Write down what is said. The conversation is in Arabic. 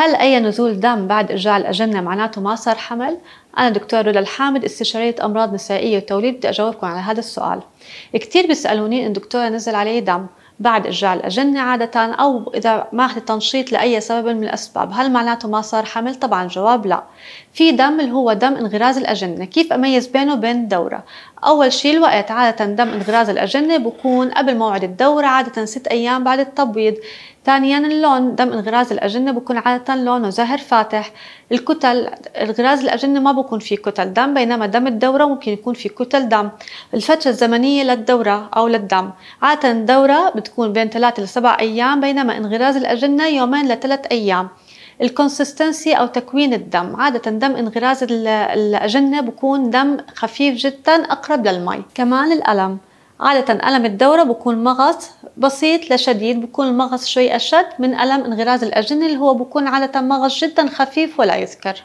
هل أي نزول دم بعد إرجاع الأجنة معناته ما صار حمل؟ أنا دكتور رولا الحامد استشارية أمراض نسائية وتوليد بدي أجاوبكم على هذا السؤال كتير بيسألوني إن دكتورة نزل علي دم بعد إرجاع الأجنة عادة أو إذا ما أخذ تنشيط لأي سبب من الأسباب هل معناته ما صار حمل؟ طبعا الجواب لا في دم اللي هو دم انغراز الأجنة كيف أميز بينه وبين الدورة؟ أول شيء الوقت عادة دم انغراز الأجنة بكون قبل موعد الدورة عادة ست أيام بعد التبويض ثانيا اللون دم انغراز الأجنة بكون عادة لونه زهر فاتح الكتل انغراز الأجنة ما بكون فيه كتل دم بينما دم الدورة ممكن يكون فيه كتل دم الفترة الزمنية للدورة أو للدم عادة الدورة تكون بين 3 لسبع أيام بينما انغراز الأجنة يومين لثلاث أيام الكونسستنسي أو تكوين الدم عادة دم انغراز الأجنة بكون دم خفيف جدا أقرب للمي كمان الألم عادة ألم الدورة بكون مغص بسيط لشديد بكون المغص شوي أشد من ألم انغراز الأجنة اللي هو بكون عادة مغص جدا خفيف ولا يذكر